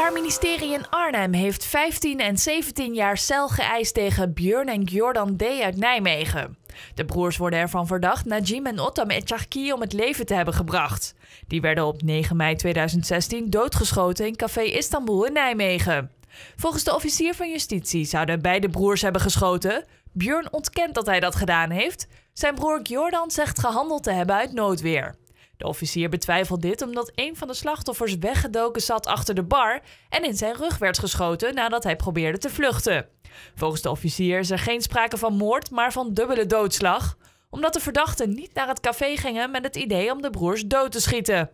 Openbaar Ministerie in Arnhem heeft 15 en 17 jaar cel geëist tegen Björn en Jordan D. uit Nijmegen. De broers worden ervan verdacht Najim en Ottam Etchagki om het leven te hebben gebracht. Die werden op 9 mei 2016 doodgeschoten in Café Istanbul in Nijmegen. Volgens de officier van justitie zouden beide broers hebben geschoten. Björn ontkent dat hij dat gedaan heeft. Zijn broer Jordan zegt gehandeld te hebben uit noodweer. De officier betwijfelt dit omdat een van de slachtoffers weggedoken zat achter de bar en in zijn rug werd geschoten nadat hij probeerde te vluchten. Volgens de officier is er geen sprake van moord, maar van dubbele doodslag, omdat de verdachten niet naar het café gingen met het idee om de broers dood te schieten.